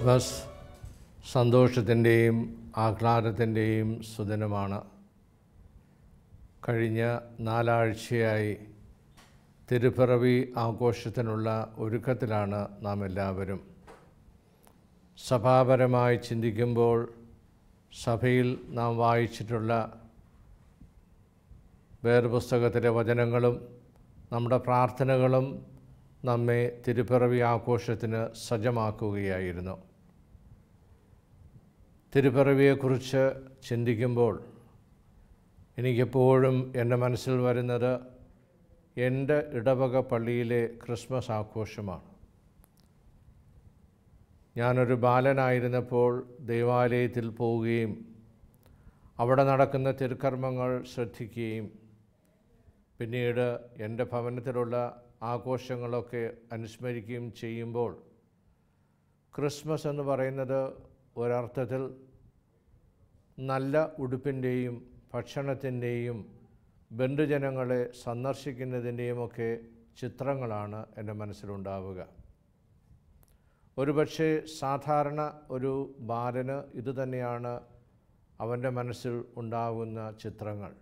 Christmas സന്തോഷത്തിൻ്റെയും ആഹ്ലാദത്തിൻ്റെയും സുദിനമാണ് കഴിഞ്ഞ നാലാഴ്ചയായി തിരുപ്പിറവി ആഘോഷത്തിനുള്ള ഒരുക്കത്തിലാണ് നാം എല്ലാവരും സഭാപരമായി ചിന്തിക്കുമ്പോൾ സഭയിൽ നാം വായിച്ചിട്ടുള്ള പുസ്തകത്തിലെ വചനങ്ങളും നമ്മുടെ പ്രാർത്ഥനകളും നമ്മെ തിരുപ്പിറവി ആഘോഷത്തിന് സജ്ജമാക്കുകയായിരുന്നു തിരുപ്പിറവിയെക്കുറിച്ച് ചിന്തിക്കുമ്പോൾ എനിക്കെപ്പോഴും എൻ്റെ മനസ്സിൽ വരുന്നത് എൻ്റെ ഇടവക പള്ളിയിലെ ക്രിസ്മസ് ആഘോഷമാണ് ഞാനൊരു ബാലനായിരുന്നപ്പോൾ ദൈവാലയത്തിൽ പോവുകയും അവിടെ നടക്കുന്ന തിരുക്കർമ്മങ്ങൾ ശ്രദ്ധിക്കുകയും പിന്നീട് എൻ്റെ ഭവനത്തിലുള്ള ആഘോഷങ്ങളൊക്കെ അനുസ്മരിക്കുകയും ചെയ്യുമ്പോൾ ക്രിസ്മസ് എന്ന് പറയുന്നത് ഒരർത്ഥത്തിൽ നല്ല ഉടുപ്പിൻ്റെയും ഭക്ഷണത്തിൻ്റെയും ബന്ധുജനങ്ങളെ സന്ദർശിക്കുന്നതിൻ്റെയുമൊക്കെ ചിത്രങ്ങളാണ് എൻ്റെ മനസ്സിലുണ്ടാവുക ഒരുപക്ഷെ സാധാരണ ഒരു ബാലന് ഇതുതന്നെയാണ് അവൻ്റെ മനസ്സിൽ ഉണ്ടാകുന്ന ചിത്രങ്ങൾ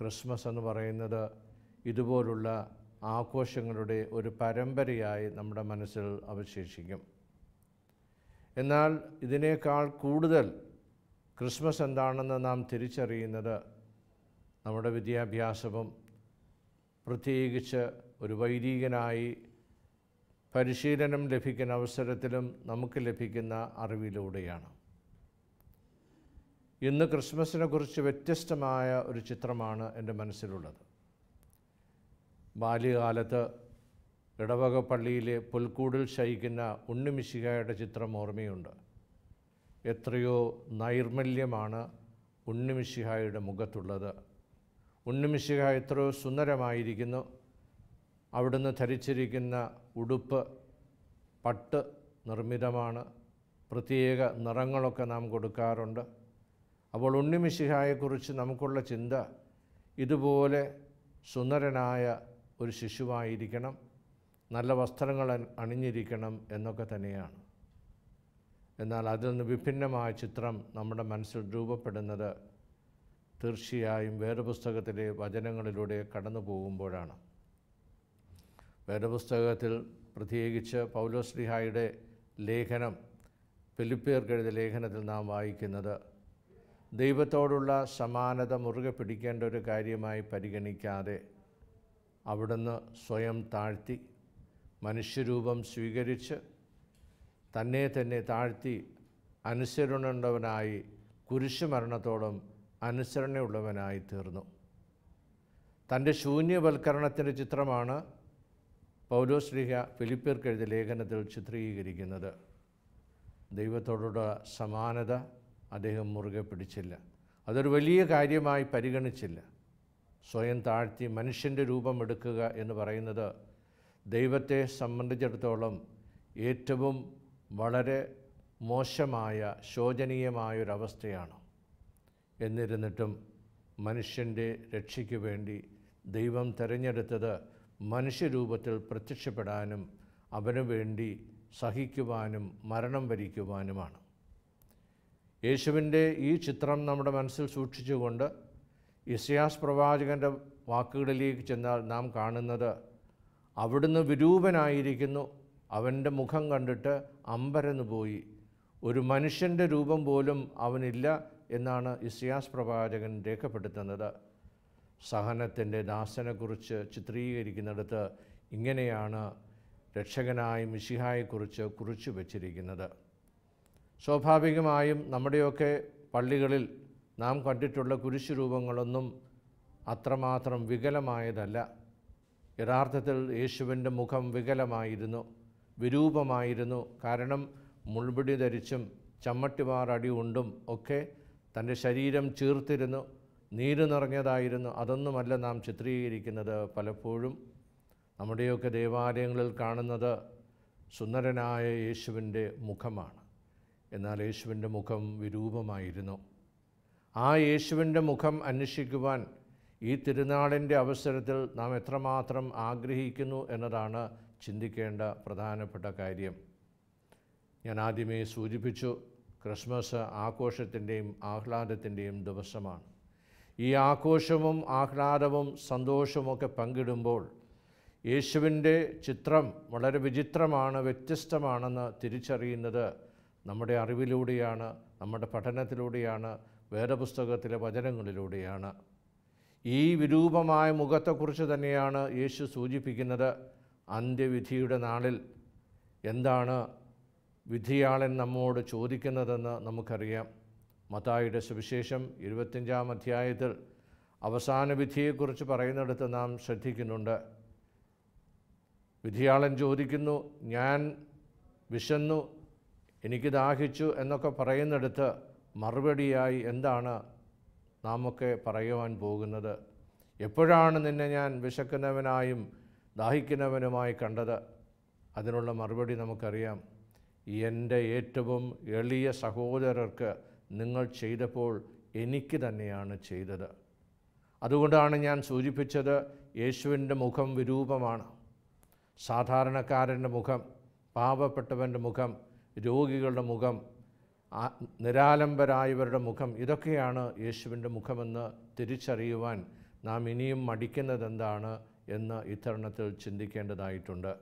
ക്രിസ്മസ് എന്ന് പറയുന്നത് ഇതുപോലുള്ള ആഘോഷങ്ങളുടെ ഒരു പരമ്പരയായി നമ്മുടെ മനസ്സിൽ അവശേഷിക്കും എന്നാൽ ഇതിനേക്കാൾ കൂടുതൽ ക്രിസ്മസ് എന്താണെന്ന് നാം തിരിച്ചറിയുന്നത് നമ്മുടെ വിദ്യാഭ്യാസവും പ്രത്യേകിച്ച് ഒരു വൈദികനായി പരിശീലനം ലഭിക്കുന്ന അവസരത്തിലും നമുക്ക് ലഭിക്കുന്ന അറിവിലൂടെയാണ് ഇന്ന് ക്രിസ്മസിനെക്കുറിച്ച് വ്യത്യസ്തമായ ഒരു ചിത്രമാണ് എൻ്റെ മനസ്സിലുള്ളത് ബാല്യകാലത്ത് ഇടവക പള്ളിയിലെ പുൽക്കൂടിൽ ശയിക്കുന്ന ഉണ്ണിമിശികയുടെ ചിത്രം ഓർമ്മയുണ്ട് എത്രയോ നൈർമല്യമാണ് ഉണ്ണിമിശിഹായുടെ മുഖത്തുള്ളത് ഉണ്ണിമിശിഹ എത്രയോ സുന്ദരമായിരിക്കുന്നു അവിടുന്ന് ധരിച്ചിരിക്കുന്ന ഉടുപ്പ് പട്ട് നിർമ്മിതമാണ് പ്രത്യേക നിറങ്ങളൊക്കെ നാം കൊടുക്കാറുണ്ട് അപ്പോൾ ഉണ്ണിമിശിഹായെക്കുറിച്ച് നമുക്കുള്ള ചിന്ത ഇതുപോലെ സുന്ദരനായ ഒരു ശിശുവായിരിക്കണം നല്ല വസ്ത്രങ്ങൾ അണിഞ്ഞിരിക്കണം എന്നൊക്കെ തന്നെയാണ് എന്നാൽ അതിൽ നിന്ന് വിഭിന്നമായ ചിത്രം നമ്മുടെ മനസ്സിൽ രൂപപ്പെടുന്നത് തീർച്ചയായും വേദപുസ്തകത്തിലെ വചനങ്ങളിലൂടെ കടന്നു പോകുമ്പോഴാണ് വേദപുസ്തകത്തിൽ പ്രത്യേകിച്ച് പൗലോശ്രീഹായുടെ ലേഖനം ഫിലിപ്പിയർക്കെഴുതിയ ലേഖനത്തിൽ നാം വായിക്കുന്നത് ദൈവത്തോടുള്ള സമാനത മുറുകെ പിടിക്കേണ്ട ഒരു കാര്യമായി പരിഗണിക്കാതെ അവിടുന്ന് സ്വയം താഴ്ത്തി മനുഷ്യരൂപം സ്വീകരിച്ച് തന്നെ തന്നെ താഴ്ത്തി അനുസരണുണ്ടവനായി കുരിശുമരണത്തോടും അനുസരണയുള്ളവനായി തീർന്നു തൻ്റെ ശൂന്യവൽക്കരണത്തിൻ്റെ ചിത്രമാണ് പൗലോസ്ലിഹ ഫിലിപ്പിയർക്കെഴുതിയ ലേഖനത്തിൽ ചിത്രീകരിക്കുന്നത് ദൈവത്തോടുള്ള സമാനത അദ്ദേഹം മുറുകെ പിടിച്ചില്ല അതൊരു വലിയ കാര്യമായി പരിഗണിച്ചില്ല സ്വയം താഴ്ത്തി മനുഷ്യൻ്റെ രൂപം എടുക്കുക എന്ന് പറയുന്നത് ദൈവത്തെ സംബന്ധിച്ചിടത്തോളം ഏറ്റവും വളരെ മോശമായ ശോചനീയമായൊരവസ്ഥയാണ് എന്നിരുന്നിട്ടും മനുഷ്യൻ്റെ രക്ഷയ്ക്ക് വേണ്ടി ദൈവം തിരഞ്ഞെടുത്തത് മനുഷ്യരൂപത്തിൽ പ്രത്യക്ഷപ്പെടാനും അവനു വേണ്ടി സഹിക്കുവാനും മരണം വരിക്കുവാനുമാണ് യേശുവിൻ്റെ ഈ ചിത്രം നമ്മുടെ മനസ്സിൽ സൂക്ഷിച്ചുകൊണ്ട് ഇസിയാസ് പ്രവാചകൻ്റെ വാക്കുകളിലേക്ക് ചെന്നാൽ നാം കാണുന്നത് അവിടുന്ന് വിരൂപനായിരിക്കുന്നു അവൻ്റെ മുഖം കണ്ടിട്ട് അമ്പരന്ന് പോയി ഒരു മനുഷ്യൻ്റെ രൂപം പോലും അവനില്ല എന്നാണ് ഇസിയാസ് പ്രവാചകൻ രേഖപ്പെടുത്തുന്നത് സഹനത്തിൻ്റെ ദാസനെക്കുറിച്ച് ചിത്രീകരിക്കുന്നിടത്ത് ഇങ്ങനെയാണ് രക്ഷകനായ മിശിഹായെക്കുറിച്ച് കുറിച്ചു വച്ചിരിക്കുന്നത് സ്വാഭാവികമായും നമ്മുടെയൊക്കെ പള്ളികളിൽ നാം കണ്ടിട്ടുള്ള കുരിശുരൂപങ്ങളൊന്നും അത്രമാത്രം വികലമായതല്ല യഥാർത്ഥത്തിൽ യേശുവിൻ്റെ മുഖം വികലമായിരുന്നു വിരൂപമായിരുന്നു കാരണം മുൾപിടി ധരിച്ചും ചമ്മട്ടിമാർ അടിയുണ്ടും ഒക്കെ തൻ്റെ ശരീരം ചീർത്തിരുന്നു നീര് നിറഞ്ഞതായിരുന്നു അതൊന്നുമല്ല നാം ചിത്രീകരിക്കുന്നത് പലപ്പോഴും നമ്മുടെയൊക്കെ ദേവാലയങ്ങളിൽ കാണുന്നത് സുന്ദരനായ യേശുവിൻ്റെ മുഖമാണ് എന്നാൽ യേശുവിൻ്റെ മുഖം വിരൂപമായിരുന്നു ആ യേശുവിൻ്റെ മുഖം അന്വേഷിക്കുവാൻ ഈ തിരുനാളിൻ്റെ അവസരത്തിൽ നാം എത്രമാത്രം ആഗ്രഹിക്കുന്നു എന്നതാണ് ചിന്തിക്കേണ്ട പ്രധാനപ്പെട്ട കാര്യം ഞാൻ ആദ്യമേ സൂചിപ്പിച്ചു ക്രിസ്മസ് ആഘോഷത്തിൻ്റെയും ആഹ്ലാദത്തിൻ്റെയും ദിവസമാണ് ഈ ആഘോഷവും ആഹ്ലാദവും സന്തോഷവുമൊക്കെ പങ്കിടുമ്പോൾ യേശുവിൻ്റെ ചിത്രം വളരെ വിചിത്രമാണ് വ്യത്യസ്തമാണെന്ന് തിരിച്ചറിയുന്നത് നമ്മുടെ അറിവിലൂടെയാണ് നമ്മുടെ പഠനത്തിലൂടെയാണ് വേദപുസ്തകത്തിലെ വചനങ്ങളിലൂടെയാണ് ഈ വിരൂപമായ മുഖത്തെക്കുറിച്ച് തന്നെയാണ് യേശു സൂചിപ്പിക്കുന്നത് അന്ത്യവിധിയുടെ നാളിൽ എന്താണ് വിധിയാളൻ നമ്മോട് ചോദിക്കുന്നതെന്ന് നമുക്കറിയാം മതായുടെ സുവിശേഷം ഇരുപത്തിയഞ്ചാം അധ്യായത്തിൽ അവസാന വിധിയെക്കുറിച്ച് പറയുന്നിടത്ത് നാം ശ്രദ്ധിക്കുന്നുണ്ട് വിധിയാളൻ ചോദിക്കുന്നു ഞാൻ വിശന്നു എനിക്ക് ദാഹിച്ചു എന്നൊക്കെ പറയുന്നിടത്ത് മറുപടിയായി എന്താണ് നാമൊക്കെ പറയുവാൻ പോകുന്നത് എപ്പോഴാണ് നിന്നെ ഞാൻ വിശക്കുന്നവനായും ദാഹിക്കുന്നവനുമായി കണ്ടത് അതിനുള്ള മറുപടി നമുക്കറിയാം എൻ്റെ ഏറ്റവും എളിയ സഹോദരർക്ക് നിങ്ങൾ ചെയ്തപ്പോൾ എനിക്ക് തന്നെയാണ് ചെയ്തത് അതുകൊണ്ടാണ് ഞാൻ സൂചിപ്പിച്ചത് യേശുവിൻ്റെ മുഖം വിരൂപമാണ് സാധാരണക്കാരൻ്റെ മുഖം പാവപ്പെട്ടവൻ്റെ മുഖം രോഗികളുടെ മുഖം നിരാലംബരായവരുടെ മുഖം ഇതൊക്കെയാണ് യേശുവിൻ്റെ മുഖമെന്ന് തിരിച്ചറിയുവാൻ നാം ഇനിയും എന്താണ് എന്ന് ഇത്തരണത്തിൽ ചിന്തിക്കേണ്ടതായിട്ടുണ്ട്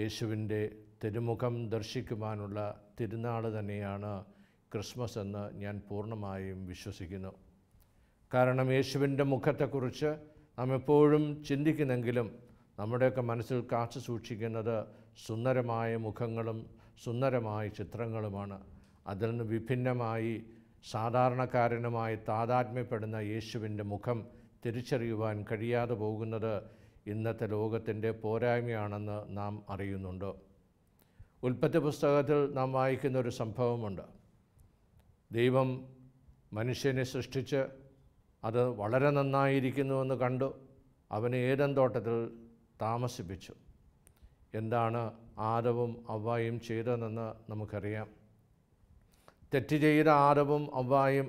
യേശുവിൻ്റെ തിരുമുഖം ദർശിക്കുവാനുള്ള തിരുനാൾ തന്നെയാണ് ക്രിസ്മസ് എന്ന് ഞാൻ പൂർണ്ണമായും വിശ്വസിക്കുന്നു കാരണം യേശുവിൻ്റെ മുഖത്തെക്കുറിച്ച് നാം എപ്പോഴും ചിന്തിക്കുന്നെങ്കിലും നമ്മുടെയൊക്കെ മനസ്സിൽ കാത്തു സൂക്ഷിക്കുന്നത് സുന്ദരമായ മുഖങ്ങളും സുന്ദരമായ ചിത്രങ്ങളുമാണ് അതിൽ നിന്ന് വിഭിന്നമായി സാധാരണക്കാരനുമായി താതാത്മ്യപ്പെടുന്ന യേശുവിൻ്റെ മുഖം തിരിച്ചറിയുവാൻ കഴിയാതെ പോകുന്നത് ഇന്നത്തെ ലോകത്തിൻ്റെ പോരായ്മയാണെന്ന് നാം അറിയുന്നുണ്ട് ഉൽപ്പത്തി പുസ്തകത്തിൽ നാം വായിക്കുന്ന ഒരു സംഭവമുണ്ട് ദൈവം മനുഷ്യനെ സൃഷ്ടിച്ച് അത് വളരെ നന്നായിരിക്കുന്നുവെന്ന് കണ്ടു അവനെ ഏതെന്തോട്ടത്തിൽ തോട്ടത്തിൽ താമസിപ്പിച്ചു എന്താണ് ആരവും അവ്വായും ചെയ്തതെന്ന് നമുക്കറിയാം തെറ്റ് ചെയ്ത ആരവും അവ്വായും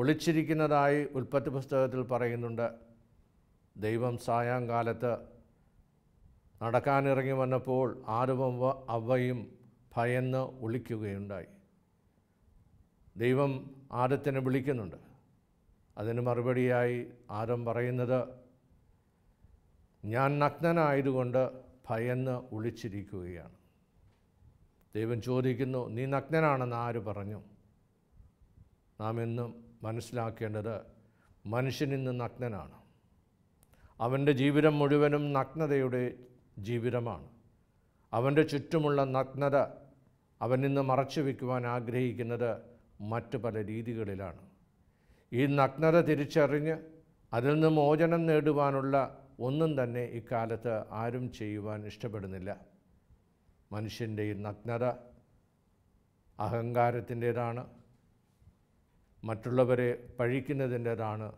ഒളിച്ചിരിക്കുന്നതായി ഉൽപ്പത്തി പുസ്തകത്തിൽ പറയുന്നുണ്ട് ദൈവം സായാങ്കാലത്ത് നടക്കാനിറങ്ങി വന്നപ്പോൾ ആരവും അവ്വയും ഭയന്ന് ഒളിക്കുകയുണ്ടായി ദൈവം ആദത്തിനെ വിളിക്കുന്നുണ്ട് അതിന് മറുപടിയായി ആദം പറയുന്നത് ഞാൻ നഗ്നനായതുകൊണ്ട് ഭയന്ന് ഒളിച്ചിരിക്കുകയാണ് ദൈവം ചോദിക്കുന്നു നീ നഗ്നനാണെന്ന് ആര് പറഞ്ഞു നാം എന്നും മനസ്സിലാക്കേണ്ടത് മനുഷ്യനിന്ന് നഗ്നനാണ് അവൻ്റെ ജീവിതം മുഴുവനും നഗ്നതയുടെ ജീവിതമാണ് അവൻ്റെ ചുറ്റുമുള്ള നഗ്നത നിന്ന് മറച്ചു വയ്ക്കുവാൻ ആഗ്രഹിക്കുന്നത് മറ്റു പല രീതികളിലാണ് ഈ നഗ്നത തിരിച്ചറിഞ്ഞ് അതിൽ നിന്ന് മോചനം നേടുവാനുള്ള ഒന്നും തന്നെ ഇക്കാലത്ത് ആരും ചെയ്യുവാൻ ഇഷ്ടപ്പെടുന്നില്ല മനുഷ്യൻ്റെ ഈ നഗ്നത അഹങ്കാരത്തിൻ്റേതാണ് മറ്റുള്ളവരെ പഴിക്കുന്നതിൻ്റേതാണ്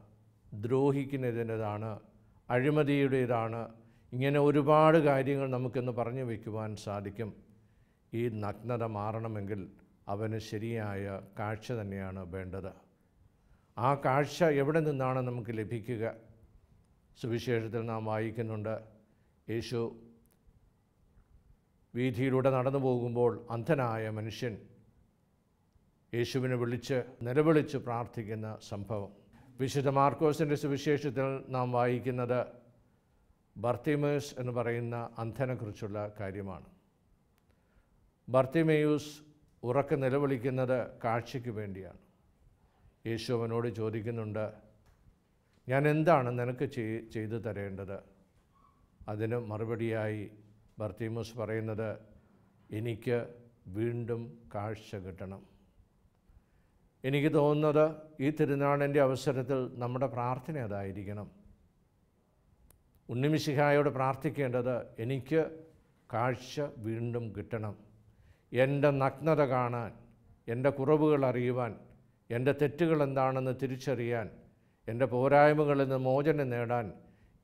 ദ്രോഹിക്കുന്നതിൻ്റേതാണ് അഴിമതിയുടേതാണ് ഇങ്ങനെ ഒരുപാട് കാര്യങ്ങൾ നമുക്കിന്ന് പറഞ്ഞു വയ്ക്കുവാൻ സാധിക്കും ഈ നഗ്നത മാറണമെങ്കിൽ അവന് ശരിയായ കാഴ്ച തന്നെയാണ് വേണ്ടത് ആ കാഴ്ച എവിടെ നിന്നാണ് നമുക്ക് ലഭിക്കുക സുവിശേഷത്തിൽ നാം വായിക്കുന്നുണ്ട് യേശു വീതിയിലൂടെ നടന്നു പോകുമ്പോൾ അന്ധനായ മനുഷ്യൻ യേശുവിനെ വിളിച്ച് നിലവിളിച്ച് പ്രാർത്ഥിക്കുന്ന സംഭവം വിശുദ്ധ മാർക്കോസിൻ്റെ സുവിശേഷത്തിൽ നാം വായിക്കുന്നത് ബർത്തിമേസ് എന്ന് പറയുന്ന അന്ധനെക്കുറിച്ചുള്ള കാര്യമാണ് ബർത്തിമേയൂസ് ഉറക്ക നിലവിളിക്കുന്നത് കാഴ്ചയ്ക്ക് വേണ്ടിയാണ് യേശു അവനോട് ചോദിക്കുന്നുണ്ട് ഞാൻ എന്താണ് നിനക്ക് ചെയ്തു തരേണ്ടത് അതിന് മറുപടിയായി ബർത്തീമൂസ് പറയുന്നത് എനിക്ക് വീണ്ടും കാഴ്ച കിട്ടണം എനിക്ക് തോന്നുന്നത് ഈ തിരുനാളിൻ്റെ അവസരത്തിൽ നമ്മുടെ പ്രാർത്ഥന അതായിരിക്കണം ഉണ്ണിമിശിഹായോട് പ്രാർത്ഥിക്കേണ്ടത് എനിക്ക് കാഴ്ച വീണ്ടും കിട്ടണം എൻ്റെ നഗ്നത കാണാൻ എൻ്റെ കുറവുകൾ അറിയുവാൻ എൻ്റെ തെറ്റുകൾ എന്താണെന്ന് തിരിച്ചറിയാൻ എൻ്റെ പോരായ്മകളിൽ നിന്ന് മോചനം നേടാൻ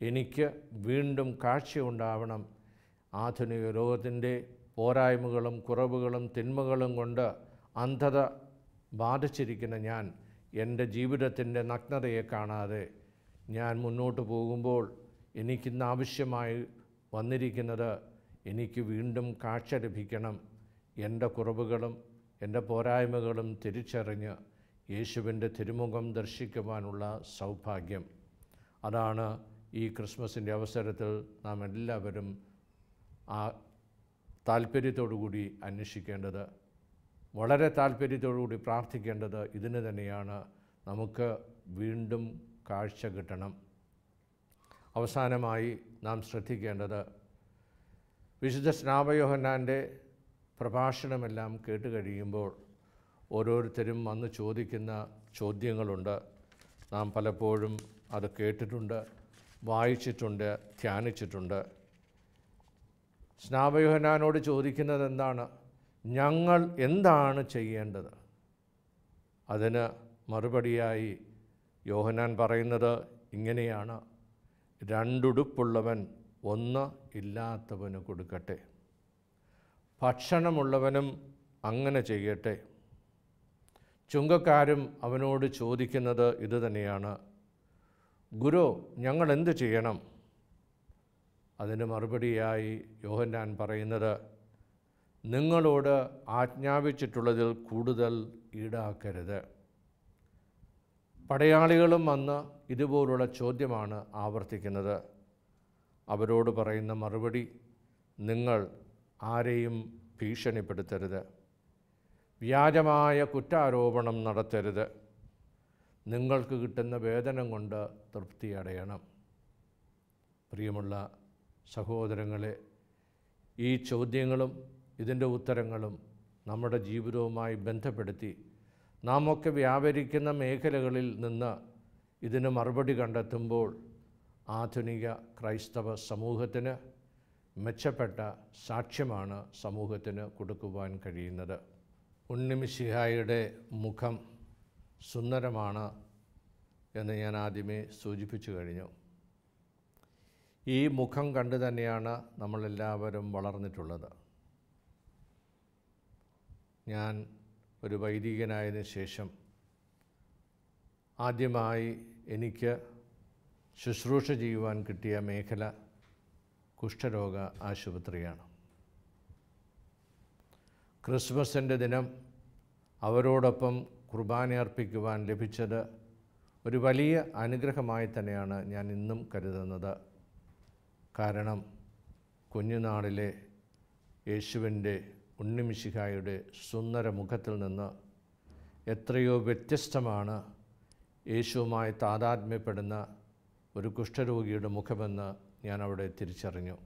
എനിക്ക് വീണ്ടും കാഴ്ചയുണ്ടാവണം ആധുനിക ലോകത്തിൻ്റെ പോരായ്മകളും കുറവുകളും തിന്മകളും കൊണ്ട് അന്ധത ബാധിച്ചിരിക്കുന്ന ഞാൻ എൻ്റെ ജീവിതത്തിൻ്റെ നഗ്നതയെ കാണാതെ ഞാൻ മുന്നോട്ട് പോകുമ്പോൾ എനിക്കിന്ന് ആവശ്യമായി വന്നിരിക്കുന്നത് എനിക്ക് വീണ്ടും കാഴ്ച ലഭിക്കണം എൻ്റെ കുറവുകളും എൻ്റെ പോരായ്മകളും തിരിച്ചറിഞ്ഞ് യേശുവിൻ്റെ തിരുമുഖം ദർശിക്കുവാനുള്ള സൗഭാഗ്യം അതാണ് ഈ ക്രിസ്മസിൻ്റെ അവസരത്തിൽ നാം എല്ലാവരും ആ കൂടി അന്വേഷിക്കേണ്ടത് വളരെ കൂടി പ്രാർത്ഥിക്കേണ്ടത് ഇതിന് തന്നെയാണ് നമുക്ക് വീണ്ടും കാഴ്ച കിട്ടണം അവസാനമായി നാം ശ്രദ്ധിക്കേണ്ടത് വിശുദ്ധ സ്നാപയോഹന്നാൻ്റെ പ്രഭാഷണമെല്ലാം കേട്ട് കഴിയുമ്പോൾ ഓരോരുത്തരും വന്ന് ചോദിക്കുന്ന ചോദ്യങ്ങളുണ്ട് നാം പലപ്പോഴും അത് കേട്ടിട്ടുണ്ട് വായിച്ചിട്ടുണ്ട് ധ്യാനിച്ചിട്ടുണ്ട് സ്നാപയോഹനാനോട് ചോദിക്കുന്നത് എന്താണ് ഞങ്ങൾ എന്താണ് ചെയ്യേണ്ടത് അതിന് മറുപടിയായി യോഹനാൻ പറയുന്നത് ഇങ്ങനെയാണ് രണ്ടുടുപ്പുള്ളവൻ ഒന്ന് ഇല്ലാത്തവന് കൊടുക്കട്ടെ ഭക്ഷണമുള്ളവനും അങ്ങനെ ചെയ്യട്ടെ ചുങ്കക്കാരും അവനോട് ചോദിക്കുന്നത് ഇതുതന്നെയാണ് ഗുരു ഞങ്ങൾ എന്ത് ചെയ്യണം അതിന് മറുപടിയായി യോഹന്നാൻ പറയുന്നത് നിങ്ങളോട് ആജ്ഞാപിച്ചിട്ടുള്ളതിൽ കൂടുതൽ ഈടാക്കരുത് പടയാളികളും വന്ന് ഇതുപോലുള്ള ചോദ്യമാണ് ആവർത്തിക്കുന്നത് അവരോട് പറയുന്ന മറുപടി നിങ്ങൾ ആരെയും ഭീഷണിപ്പെടുത്തരുത് വ്യാജമായ കുറ്റാരോപണം നടത്തരുത് നിങ്ങൾക്ക് കിട്ടുന്ന വേതനം കൊണ്ട് തൃപ്തി അടയണം പ്രിയമുള്ള സഹോദരങ്ങളെ ഈ ചോദ്യങ്ങളും ഇതിൻ്റെ ഉത്തരങ്ങളും നമ്മുടെ ജീവിതവുമായി ബന്ധപ്പെടുത്തി നാം ഒക്കെ വ്യാപരിക്കുന്ന മേഖലകളിൽ നിന്ന് ഇതിന് മറുപടി കണ്ടെത്തുമ്പോൾ ആധുനിക ക്രൈസ്തവ സമൂഹത്തിന് മെച്ചപ്പെട്ട സാക്ഷ്യമാണ് സമൂഹത്തിന് കൊടുക്കുവാൻ കഴിയുന്നത് ഉണ്ണിമിഷിഹായുടെ മുഖം സുന്ദരമാണ് എന്ന് ഞാൻ ആദ്യമേ സൂചിപ്പിച്ചു കഴിഞ്ഞു ഈ മുഖം കണ്ടു തന്നെയാണ് നമ്മളെല്ലാവരും വളർന്നിട്ടുള്ളത് ഞാൻ ഒരു വൈദികനായതിന് ശേഷം ആദ്യമായി എനിക്ക് ശുശ്രൂഷ ചെയ്യുവാൻ കിട്ടിയ മേഖല കുഷ്ഠരോഗ ആശുപത്രിയാണ് ക്രിസ്മസിൻ്റെ ദിനം അവരോടൊപ്പം കുർബാന അർപ്പിക്കുവാൻ ലഭിച്ചത് ഒരു വലിയ അനുഗ്രഹമായി തന്നെയാണ് ഞാൻ ഇന്നും കരുതുന്നത് കാരണം കുഞ്ഞുനാളിലെ യേശുവിൻ്റെ ഉണ്ണിമിശിഹായുടെ സുന്ദര മുഖത്തിൽ നിന്ന് എത്രയോ വ്യത്യസ്തമാണ് യേശുവുമായി താതാത്മ്യപ്പെടുന്ന ഒരു കുഷ്ഠരോഗിയുടെ മുഖമെന്ന് ഞാൻ അവിടെ തിരിച്ചറിഞ്ഞു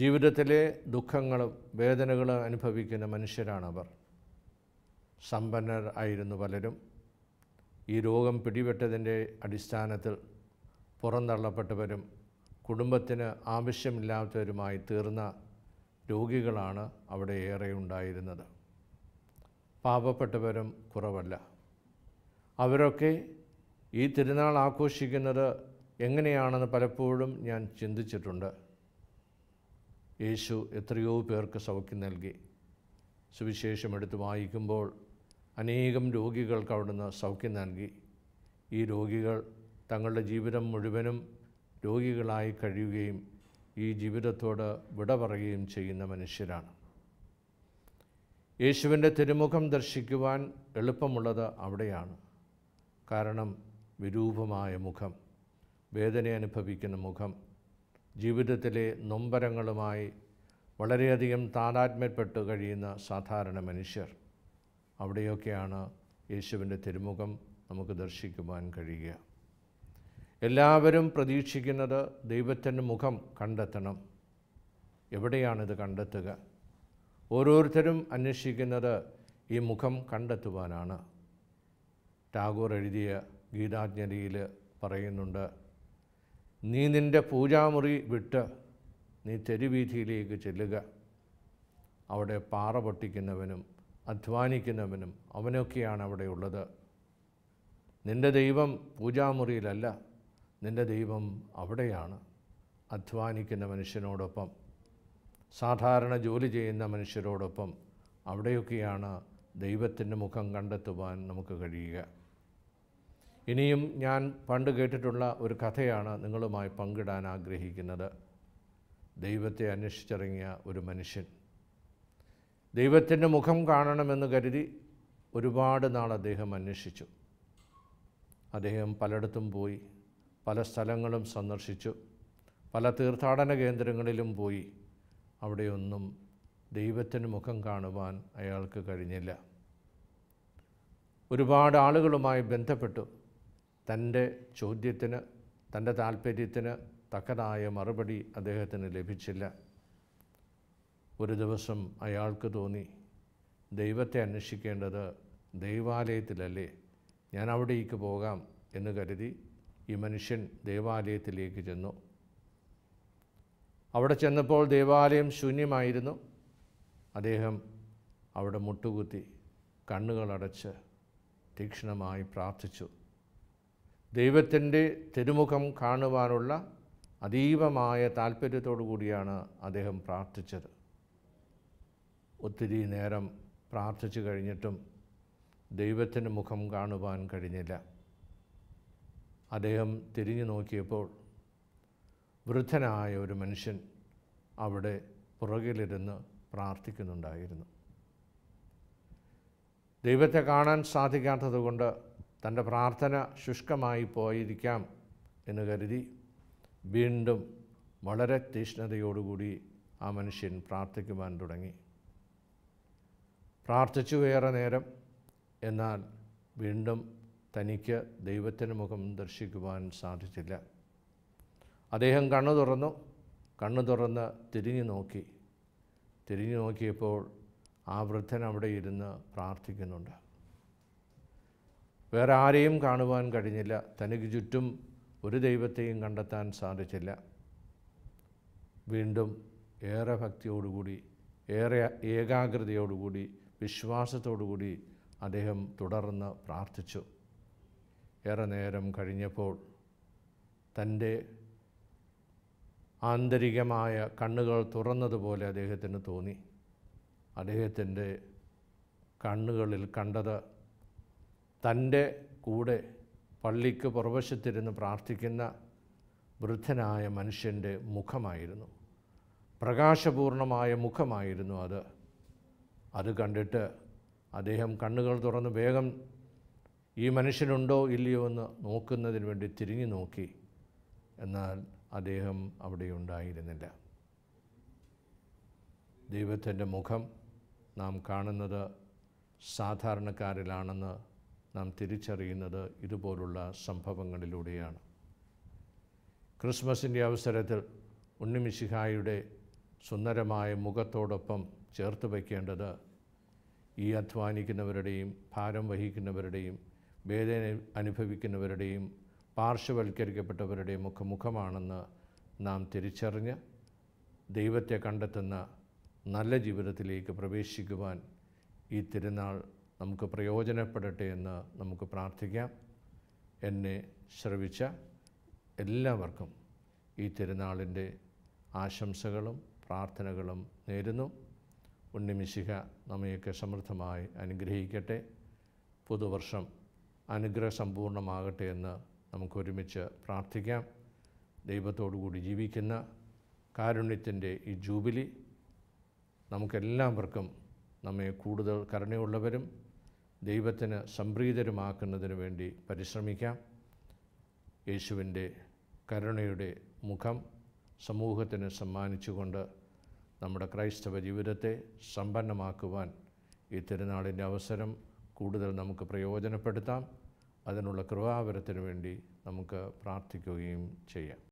ജീവിതത്തിലെ ദുഃഖങ്ങളും വേദനകളും അനുഭവിക്കുന്ന മനുഷ്യരാണവർ സമ്പന്നർ ആയിരുന്നു പലരും ഈ രോഗം പിടിപെട്ടതിൻ്റെ അടിസ്ഥാനത്തിൽ പുറന്തള്ളപ്പെട്ടവരും കുടുംബത്തിന് ആവശ്യമില്ലാത്തവരുമായി തീർന്ന രോഗികളാണ് അവിടെ ഏറെ ഉണ്ടായിരുന്നത് പാപപ്പെട്ടവരും കുറവല്ല അവരൊക്കെ ഈ തിരുനാൾ ആഘോഷിക്കുന്നത് എങ്ങനെയാണെന്ന് പലപ്പോഴും ഞാൻ ചിന്തിച്ചിട്ടുണ്ട് യേശു എത്രയോ പേർക്ക് സൗഖ്യം നൽകി സുവിശേഷം എടുത്ത് വായിക്കുമ്പോൾ അനേകം രോഗികൾക്ക് അവിടുന്ന് സൗഖ്യം നൽകി ഈ രോഗികൾ തങ്ങളുടെ ജീവിതം മുഴുവനും രോഗികളായി കഴിയുകയും ഈ ജീവിതത്തോട് വിട പറയുകയും ചെയ്യുന്ന മനുഷ്യരാണ് യേശുവിൻ്റെ തിരുമുഖം ദർശിക്കുവാൻ എളുപ്പമുള്ളത് അവിടെയാണ് കാരണം വിരൂപമായ മുഖം വേദന അനുഭവിക്കുന്ന മുഖം ജീവിതത്തിലെ നൊമ്പരങ്ങളുമായി വളരെയധികം താതാത്മ്യപ്പെട്ട് കഴിയുന്ന സാധാരണ മനുഷ്യർ അവിടെയൊക്കെയാണ് യേശുവിൻ്റെ തിരുമുഖം നമുക്ക് ദർശിക്കുവാൻ കഴിയുക എല്ലാവരും പ്രതീക്ഷിക്കുന്നത് ദൈവത്തിൻ്റെ മുഖം കണ്ടെത്തണം എവിടെയാണിത് കണ്ടെത്തുക ഓരോരുത്തരും അന്വേഷിക്കുന്നത് ഈ മുഖം കണ്ടെത്തുവാനാണ് ടാഗോർ എഴുതിയ ഗീതാജ്ഞലിയിൽ പറയുന്നുണ്ട് നീ നിൻ്റെ പൂജാമുറി വിട്ട് നീ തെരുവീഥിയിലേക്ക് ചെല്ലുക അവിടെ പാറ പൊട്ടിക്കുന്നവനും അധ്വാനിക്കുന്നവനും അവനൊക്കെയാണ് അവിടെ ഉള്ളത് നിൻ്റെ ദൈവം പൂജാമുറിയിലല്ല നിൻ്റെ ദൈവം അവിടെയാണ് അധ്വാനിക്കുന്ന മനുഷ്യനോടൊപ്പം സാധാരണ ജോലി ചെയ്യുന്ന മനുഷ്യരോടൊപ്പം അവിടെയൊക്കെയാണ് ദൈവത്തിൻ്റെ മുഖം കണ്ടെത്തുവാൻ നമുക്ക് കഴിയുക ഇനിയും ഞാൻ പണ്ട് കേട്ടിട്ടുള്ള ഒരു കഥയാണ് നിങ്ങളുമായി പങ്കിടാൻ ആഗ്രഹിക്കുന്നത് ദൈവത്തെ അന്വേഷിച്ചിറങ്ങിയ ഒരു മനുഷ്യൻ ദൈവത്തിൻ്റെ മുഖം കാണണമെന്ന് കരുതി ഒരുപാട് നാൾ അദ്ദേഹം അന്വേഷിച്ചു അദ്ദേഹം പലയിടത്തും പോയി പല സ്ഥലങ്ങളും സന്ദർശിച്ചു പല തീർത്ഥാടന കേന്ദ്രങ്ങളിലും പോയി അവിടെയൊന്നും ദൈവത്തിന് മുഖം കാണുവാൻ അയാൾക്ക് കഴിഞ്ഞില്ല ഒരുപാട് ആളുകളുമായി ബന്ധപ്പെട്ടു തൻ്റെ ചോദ്യത്തിന് തൻ്റെ താല്പര്യത്തിന് തക്കതായ മറുപടി അദ്ദേഹത്തിന് ലഭിച്ചില്ല ഒരു ദിവസം അയാൾക്ക് തോന്നി ദൈവത്തെ അന്വേഷിക്കേണ്ടത് ദൈവാലയത്തിലല്ലേ ഞാൻ അവിടേക്ക് പോകാം എന്ന് കരുതി ഈ മനുഷ്യൻ ദേവാലയത്തിലേക്ക് ചെന്നു അവിടെ ചെന്നപ്പോൾ ദേവാലയം ശൂന്യമായിരുന്നു അദ്ദേഹം അവിടെ മുട്ടുകുത്തി കണ്ണുകളടച്ച് തീക്ഷ്ണമായി പ്രാർത്ഥിച്ചു ദൈവത്തിൻ്റെ തിരുമുഖം കാണുവാനുള്ള അതീവമായ താല്പര്യത്തോടു കൂടിയാണ് അദ്ദേഹം പ്രാർത്ഥിച്ചത് ഒത്തിരി നേരം പ്രാർത്ഥിച്ചു കഴിഞ്ഞിട്ടും ദൈവത്തിൻ്റെ മുഖം കാണുവാൻ കഴിഞ്ഞില്ല അദ്ദേഹം തിരിഞ്ഞു നോക്കിയപ്പോൾ വൃദ്ധനായ ഒരു മനുഷ്യൻ അവിടെ പുറകിലിരുന്ന് പ്രാർത്ഥിക്കുന്നുണ്ടായിരുന്നു ദൈവത്തെ കാണാൻ സാധിക്കാത്തതുകൊണ്ട് തൻ്റെ പ്രാർത്ഥന ശുഷ്കമായി പോയിരിക്കാം എന്ന് കരുതി വീണ്ടും വളരെ തീഷ്ണതയോടുകൂടി ആ മനുഷ്യൻ പ്രാർത്ഥിക്കുവാൻ തുടങ്ങി പ്രാർത്ഥിച്ചു ഏറെ നേരം എന്നാൽ വീണ്ടും തനിക്ക് ദൈവത്തിന് മുഖം ദർശിക്കുവാൻ സാധിച്ചില്ല അദ്ദേഹം കണ്ണു തുറന്നു കണ്ണു തുറന്ന് തിരിഞ്ഞു നോക്കി തിരിഞ്ഞു നോക്കിയപ്പോൾ ആ വൃദ്ധൻ അവിടെ ഇരുന്ന് പ്രാർത്ഥിക്കുന്നുണ്ട് വേറെ ആരെയും കാണുവാൻ കഴിഞ്ഞില്ല തനിക്ക് ചുറ്റും ഒരു ദൈവത്തെയും കണ്ടെത്താൻ സാധിച്ചില്ല വീണ്ടും ഏറെ ഭക്തിയോടുകൂടി ഏറെ ഏകാഗ്രതയോടുകൂടി വിശ്വാസത്തോടുകൂടി അദ്ദേഹം തുടർന്ന് പ്രാർത്ഥിച്ചു ഏറെ നേരം കഴിഞ്ഞപ്പോൾ തൻ്റെ ആന്തരികമായ കണ്ണുകൾ തുറന്നതുപോലെ അദ്ദേഹത്തിന് തോന്നി അദ്ദേഹത്തിൻ്റെ കണ്ണുകളിൽ കണ്ടത് തൻ്റെ കൂടെ പള്ളിക്ക് പുറവശത്തിരുന്ന് പ്രാർത്ഥിക്കുന്ന വൃദ്ധനായ മനുഷ്യൻ്റെ മുഖമായിരുന്നു പ്രകാശപൂർണമായ മുഖമായിരുന്നു അത് അത് കണ്ടിട്ട് അദ്ദേഹം കണ്ണുകൾ തുറന്ന് വേഗം ഈ മനുഷ്യനുണ്ടോ ഇല്ലയോ എന്ന് നോക്കുന്നതിന് വേണ്ടി തിരിഞ്ഞു നോക്കി എന്നാൽ അദ്ദേഹം അവിടെ ഉണ്ടായിരുന്നില്ല ദൈവത്തിൻ്റെ മുഖം നാം കാണുന്നത് സാധാരണക്കാരിലാണെന്ന് നാം തിരിച്ചറിയുന്നത് ഇതുപോലുള്ള സംഭവങ്ങളിലൂടെയാണ് ക്രിസ്മസിൻ്റെ അവസരത്തിൽ ഉണ്ണിമിശിഹായുടെ സുന്ദരമായ മുഖത്തോടൊപ്പം ചേർത്ത് വയ്ക്കേണ്ടത് ഈ അധ്വാനിക്കുന്നവരുടെയും ഭാരം വഹിക്കുന്നവരുടെയും വേദന അനുഭവിക്കുന്നവരുടെയും പാർശ്വവൽക്കരിക്കപ്പെട്ടവരുടെയും ഒക്കെ മുഖമാണെന്ന് നാം തിരിച്ചറിഞ്ഞ് ദൈവത്തെ കണ്ടെത്തുന്ന നല്ല ജീവിതത്തിലേക്ക് പ്രവേശിക്കുവാൻ ഈ തിരുനാൾ നമുക്ക് പ്രയോജനപ്പെടട്ടെ എന്ന് നമുക്ക് പ്രാർത്ഥിക്കാം എന്നെ ശ്രവിച്ച എല്ലാവർക്കും ഈ തിരുനാളിൻ്റെ ആശംസകളും പ്രാർത്ഥനകളും നേരുന്നു ഉണ്ണിമിശിഹ നമ്മയൊക്കെ സമൃദ്ധമായി അനുഗ്രഹിക്കട്ടെ പുതുവർഷം അനുഗ്രഹസമ്പൂർണമാകട്ടെ എന്ന് നമുക്കൊരുമിച്ച് പ്രാർത്ഥിക്കാം കൂടി ജീവിക്കുന്ന കാരുണ്യത്തിൻ്റെ ഈ ജൂബിലി നമുക്കെല്ലാവർക്കും നമ്മെ കൂടുതൽ കരുണയുള്ളവരും ദൈവത്തിന് സംപ്രീതരുമാക്കുന്നതിന് വേണ്ടി പരിശ്രമിക്കാം യേശുവിൻ്റെ കരുണയുടെ മുഖം സമൂഹത്തിന് സമ്മാനിച്ചുകൊണ്ട് നമ്മുടെ ക്രൈസ്തവ ജീവിതത്തെ സമ്പന്നമാക്കുവാൻ ഈ തിരുനാളിൻ്റെ അവസരം കൂടുതൽ നമുക്ക് പ്രയോജനപ്പെടുത്താം അതിനുള്ള കൃപാവരത്തിന് വേണ്ടി നമുക്ക് പ്രാർത്ഥിക്കുകയും ചെയ്യാം